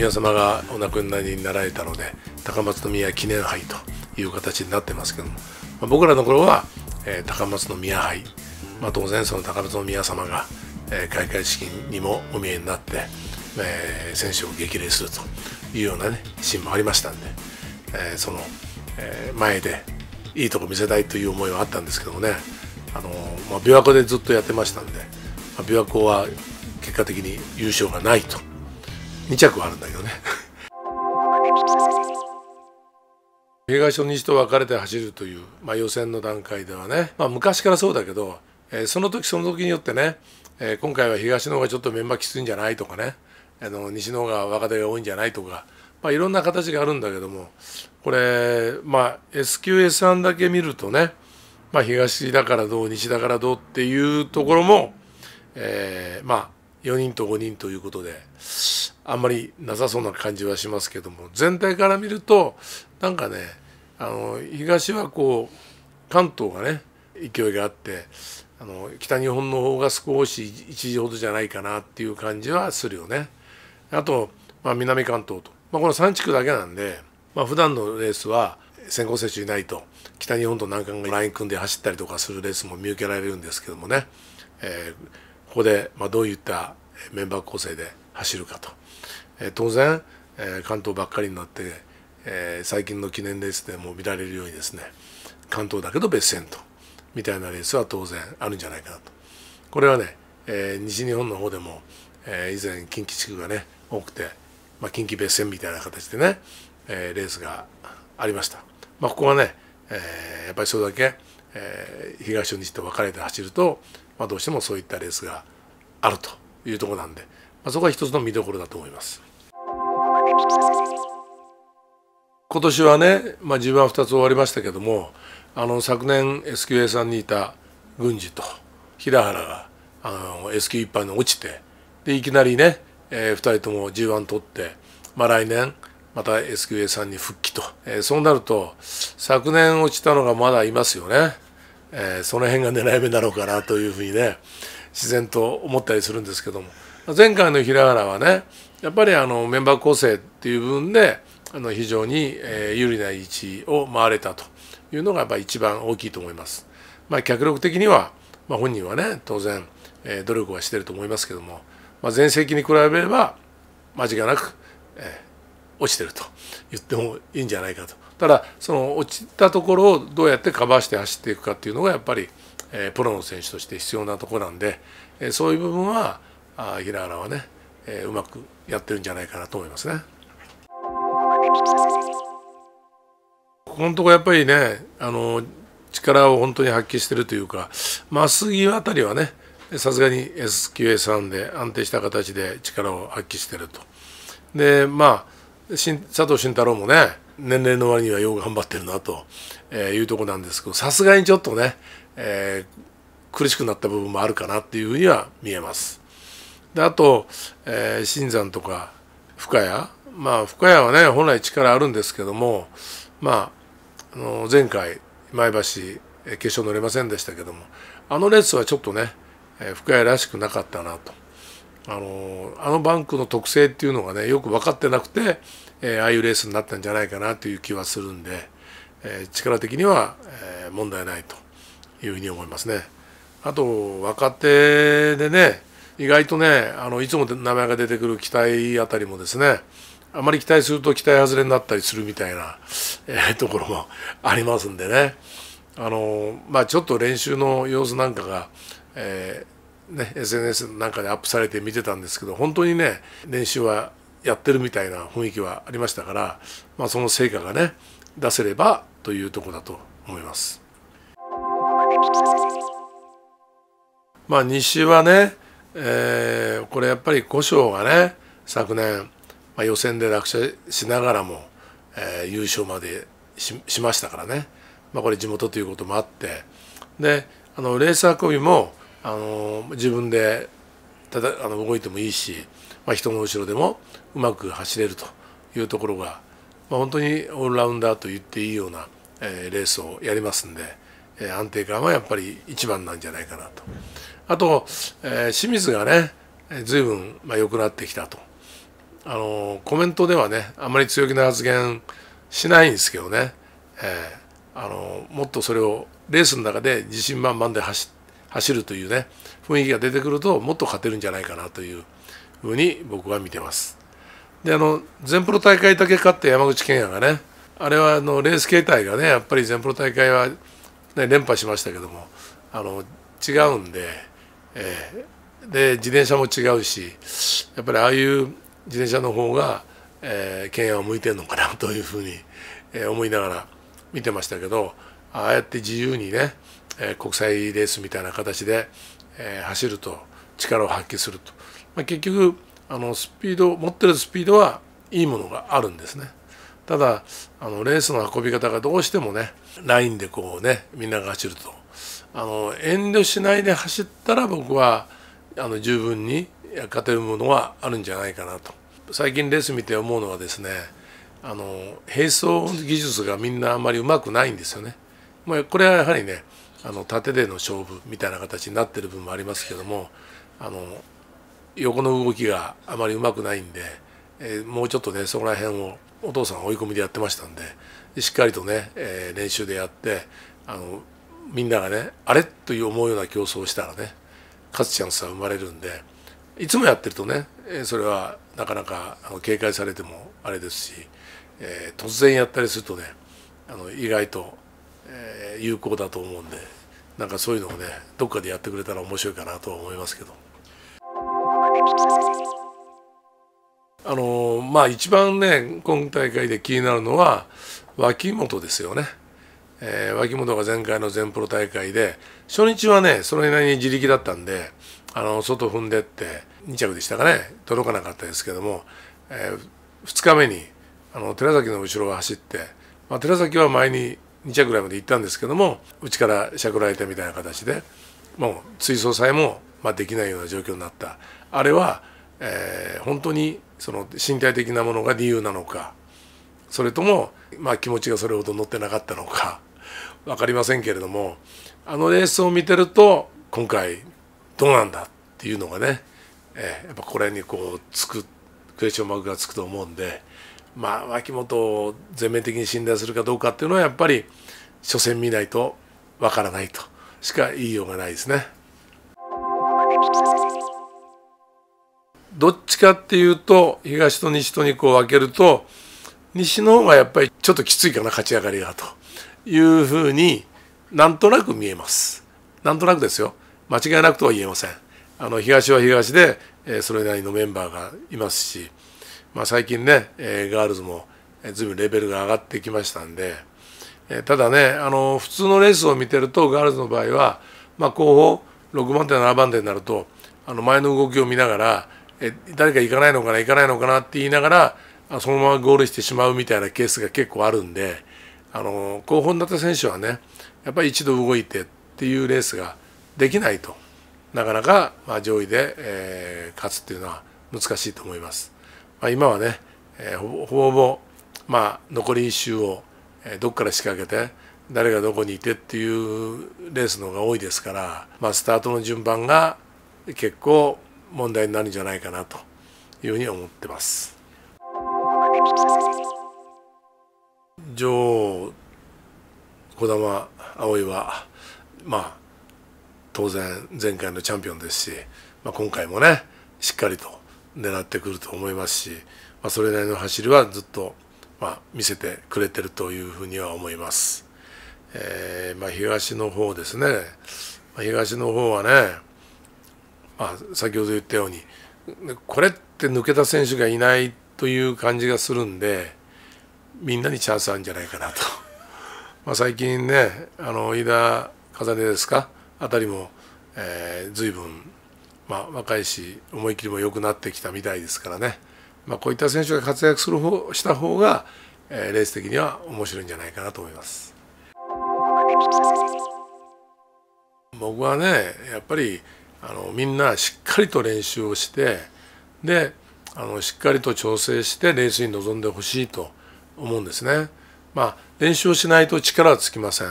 宮様がお亡くなりになられたので高松宮記念杯という形になってますけども、まあ、僕らの頃は、えー、高松宮杯、まあ、当然その高松宮様が、えー、開会式にもお見えになって、えー、選手を激励するというようなねシーンもありましたんで、えその、え前でいいとこ見せたいという思いはあったんですけどもねあの、まあ、琵琶湖でずっとやってましたんで、まあ、琵琶湖は結果的に優勝がないと。2着あるんだけどね東と西と分かれて走るという、まあ、予選の段階ではね、まあ、昔からそうだけど、えー、その時その時によってね、えー、今回は東の方がちょっとメンバーきついんじゃないとかねあの西の方が若手が多いんじゃないとか、まあ、いろんな形があるんだけどもこれ、まあ、SQS1 だけ見るとね、まあ、東だからどう西だからどうっていうところも、えー、まあ4人と5人ということであんまりなさそうな感じはしますけども全体から見るとなんかねあの東はこう関東がね勢いがあってあの北日本の方が少し一時ほどじゃないかなっていう感じはするよね。あと、まあ、南関東と、まあ、この3地区だけなんで、まあ、普段のレースは先行選手いないと北日本と南関がライン組んで走ったりとかするレースも見受けられるんですけどもね。えーここで、まどういったメンバー構成で走るかと、え当然、え関東ばっかりになって、え最近の記念レースでも見られるようにですね関東だけど別線とみたいなレースは当然あるんじゃないかなとこれはね、え西日本の方でも、え以前近畿地区がね多くて、ま近畿別線みたいな形でね、えレースがありました、まあ、ここはね、えやっぱりそれだけ、え東と西と分かれて走るとまあ、どうしてもそういったレースがあるというところなんで、まあ、そこは一つの見どころだと思います。今年はね、まあ、自分は2つ終わりましたけどもあの昨年 SQA さんにいた郡司と平原があの SQ いっぱいに落ちてでいきなりね、えー、2人とも G1 取って、まあ、来年また SQA さんに復帰と、えー、そうなると昨年落ちたのがまだいますよね。えー、その辺が狙い目なのかなというふうにね自然と思ったりするんですけども前回の平原はねやっぱりあのメンバー構成っていう部分であの非常に、えー、有利な位置を回れたというのがやっぱ一番大きいと思います。まあ、脚力的には、まあ、本人はね当然、えー、努力はしてると思いますけども、まあ、前世に比べれば間違いなく、えー、落ちてると言ってもいいんじゃないかとただその落ちたところをどうやってカバーして走っていくかっていうのがやっぱり、えプロの選手として必要なところなんで、えそういう部分はあ平原はね、えうまくやってるんじゃないかなと思いますね。ここのとこやっぱりねあの力を本当に発揮してるというか真っすぐあたりはねさすがに SQA3 で安定した形で力を発揮してると。でまあ佐藤慎太郎もね年齢の割にはよう頑張ってるなというとこなんですけどさすがにちょっとね、えー、苦しくなった部分もあるかなっていうふうには見えます。であと、えー、新山とか深谷まあ深谷はね本来力あるんですけどもまああの前回前橋決勝乗れませんでしたけどもあのレースはちょっとね深谷らしくなかったなとあのあのバンクの特性っていうのがねよく分かってなくて、えー、ああいうレースになったんじゃないかなという気はするんで、えー、力的には、えー、問題ないというふうに思いますね。あと若手でね意外とねあのいつも名前が出てくる期待あたりもですねあまり期待すると期待外れになったりするみたいな、えところもありますんでねあの、まあ、ちょっと練習の様子なんかが、えーね、SNS なんかでアップされて見てたんですけど本当にね練習はやってるみたいな雰囲気はありましたから、まあ、その成果がね出せればというとこだと思います。まあ、西はね、えー、これやっぱり五章がね昨年、まあ、予選で落車しながらも、えー、優勝までしましたからね、まあ、これ地元ということもあってであのレース運びもあの自分でただあの動いてもいいし、まあ、人の後ろでもうまく走れるというところが、まあ、本当にオールラウンダーと言っていいような、えー、レースをやりますんで、えー、安定感はやっぱり一番なんじゃないかなと。あと、えー、清水がね随分、まあ、良くなってきたと。あのコメントではねあまり強気な発言しないんですけどね、えー、あのもっとそれをレースの中で自信満々で走って走るというね雰囲気が出てくるともっと勝てるんじゃないかなというふうに僕は見てます。であの全プロ大会だけ勝って山口県也がねあれはあのレース形態がねやっぱり全プロ大会は、ね、連覇しましたけどもあの違うんで、えー、で自転車も違うしやっぱりああいう自転車の方が、えー、県也は向いてるのかなというふうに、え思いながら見てましたけどああやって自由にねえ国際レースみたいな形で、え走ると力を発揮すると、まあ、結局あのスピード持ってるスピードはいいものがあるんですねただあのレースの運び方がどうしてもねラインでこうねみんなが走るとあの遠慮しないで走ったら僕はあの十分に勝てるものはあるんじゃないかなと最近レース見て思うのはですねあの並走技術がみんなあんまりうまくないんですよね。まあ、これはやはりねあの縦での勝負みたいな形になってる部分もありますけどもあの横の動きがあまりうまくないんで、えー、もうちょっとねそこら辺をお父さん追い込みでやってましたんでしっかりとね、えー、練習でやってあのみんながねあれという思うような競争をしたらね勝つチャンスは生まれるんでいつもやってるとね、えー、それはなかなかあの警戒されてもあれですし、え突然やったりするとねあの意外とえ有効だと思うんでなんかそういうのをねどっかでやってくれたら面白いかなとは思いますけど。あのまあ一番ね今大会で気になるのは脇本ですよね、えー、脇本が前回の全プロ大会で初日はねそれなりに自力だったんであの外踏んでって2着でしたかね届かなかったですけども、えー、2日目にあの寺崎の後ろを走って、まあ、寺崎は前に2着ぐらいまで行ったんですけどもうちからしゃくられたみたいな形でもう追走さえも、まあ、できないような状況になったあれは、えー、本当にその身体的なものが理由なのかそれとも、まあ、気持ちがそれほど乗ってなかったのか分かりませんけれどもあのレースを見てると今回どうなんだっていうのがね、えー、やっぱこれにこうつくクエスチョンマークがつくと思うんでまあ、脇本を全面的に信頼するかどうかっていうのはやっぱり初戦見ないとわからないとしか言いようがないですね。どっちかっていうと東と西とにこう分けると西の方がやっぱりちょっときついかな勝ち上がりがというふうになんとなく見えます。なんとなくですよ間違いなくとは言えません。あの東は東でそれなりのメンバーがいますしまあ、最近ね、えー、ガールズも随分レベルが上がってきましたんで、えー、ただねあの普通のレースを見てるとガールズの場合は、まあ、後方6番手7番手になるとあの前の動きを見ながら、えー、誰か行かないのかな行かないのかなって言いながらそのままゴールしてしまうみたいなケースが結構あるんであの後方になった選手はねやっぱり一度動いてっていうレースができないとなかなか、まあ、上位で、えー、勝つっていうのは難しいと思います。まあ、今はね、えー、ほぼほぼ、まあ、残り1周をどっから仕掛けて誰がどこにいてっていうレースの方が多いですから、まあ、スタートの順番が結構問題になるんじゃないかなというふうに思ってます。女王児玉葵はまあ当然前回のチャンピオンですし、まあ、今回もねしっかりと狙ってくると思いますし、まあ、それなりの走りはずっと、まあ、見せてくれてるというふうには思います。えーまあ、東の方ですね、まあ、東の方はね、まあ、先ほど言ったようにこれって抜けた選手がいないという感じがするんでみんなにチャンスあるんじゃないかなと まあ最近ねあの飯田風音ですかあたりも、えー、随分まあ、若いし思い切りも良くなってきたみたいですからね、まあ、こういった選手が活躍する方した方が、えー、レース的には面白いんじゃないかなと思います。僕はねやっぱりあのみんなしっかりと練習をしてであのしっかりと調整してレースに臨んでほしいと思うんですね。まあ、練習をしないと力はつきません。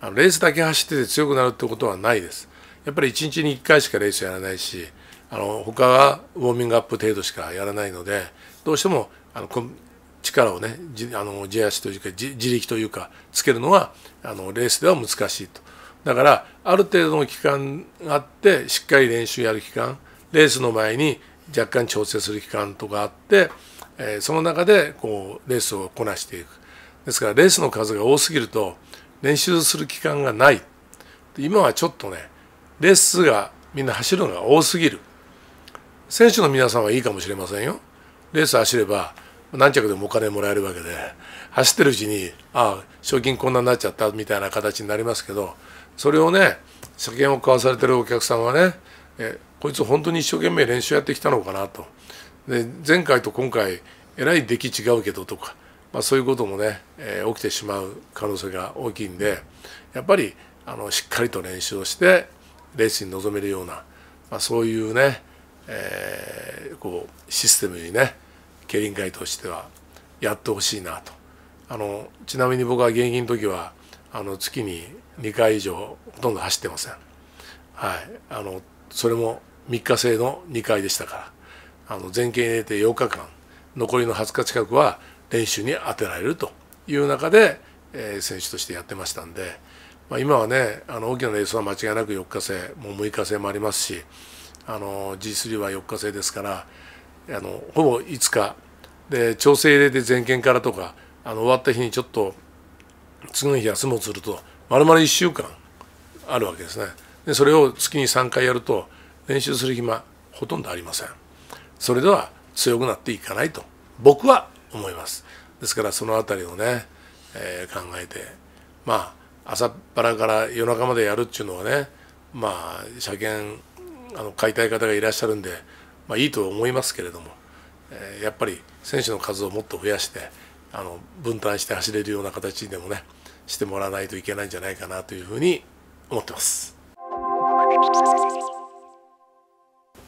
あのレースだけ走ってて強くなるってことはないです。やっぱり1日に1回しかレースやらないしあの他はウォーミングアップ程度しかやらないのでどうしてもあの力をねあの地足というか自力というかつけるのはあのレースでは難しいとだからある程度の期間があってしっかり練習やる期間レースの前に若干調整する期間とかあって、えー、その中でこうレースをこなしていくですからレースの数が多すぎると練習する期間がない今はちょっとねレースがみんな走るのが多すぎる選手の皆さんはいいかもしれませんよレース走れば何着でもお金もらえるわけで走ってるうちにああ賞金こんなになっちゃったみたいな形になりますけどそれをね車検を交わされてるお客さんはねえこいつ本当に一生懸命練習やってきたのかなとで前回と今回えらい出来違うけどとか、まあ、そういうこともね、えー、起きてしまう可能性が大きいんでやっぱりあのしっかりと練習をしてレースに臨めるような、まあ、そういうね、えー、こうシステムにね競輪界としてはやってほしいなとあのちなみに僕は現役の時はあの月に2回以上ほとんど走ってませんはいあのそれも3日制の2回でしたからあの全権入れて8日間残りの20日近くは練習に充てられるという中で、えー、選手としてやってましたんで。まあ、今はねあの大きなレースは間違いなく4日制もう6日制もありますしあの G3 は4日制ですからあのほぼ5日で調整入れて全県からとかあの終わった日にちょっと次の日休もうするとまるまる1週間あるわけですねでそれを月に3回やると練習する暇ほとんどありませんそれでは強くなっていかないと僕は思いますですからその辺りをね、えー、考えてまあ朝っぱらから夜中までやるっていうのはねまあ車検あの買いたい方がいらっしゃるんで、まあ、いいと思いますけれども、えー、やっぱり選手の数をもっと増やしてあの分担して走れるような形でもねしてもらわないといけないんじゃないかなというふうに思ってます。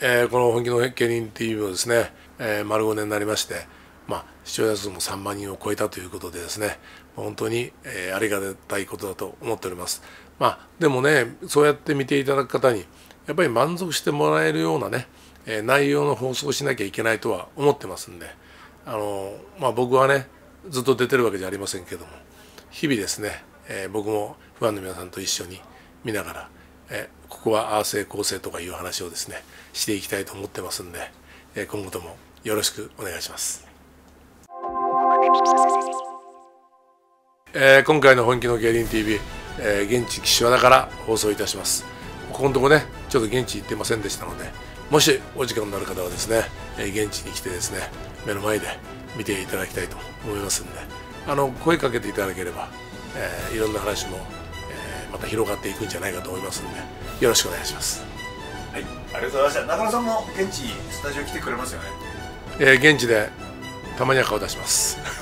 えー、この本気の芸人 TV もですね、えー、丸5年になりまして、まあ、視聴者数も3万人を超えたということでですね、本当に、えー、ありがたいことだと思っております。まあ、でもねそうやって見ていただく方にやっぱり満足してもらえるようなね、えー、内容の放送をしなきゃいけないとは思ってますんで、あのまあ、僕はねずっと出てるわけじゃありませんけども日々ですね、えー、僕もファンの皆さんと一緒に見ながら、えここはああ成功成とかいう話をですねしていきたいと思ってますんで、え今後ともよろしくお願いします。えー、今回の本気の芸人 TV、えー、現地岸和田から放送いたしますここのとこねちょっと現地行ってませんでしたのでもしお時間のある方はですね、えー、現地に来てですね目の前で見ていただきたいと思いますんであの声かけていただければ、えいろんな話も、えまた広がっていくんじゃないかと思いますんでよろしくお願いしますはいありがとうございました中野さんも現地スタジオ来てくれますよねえ現地でたまには顔出します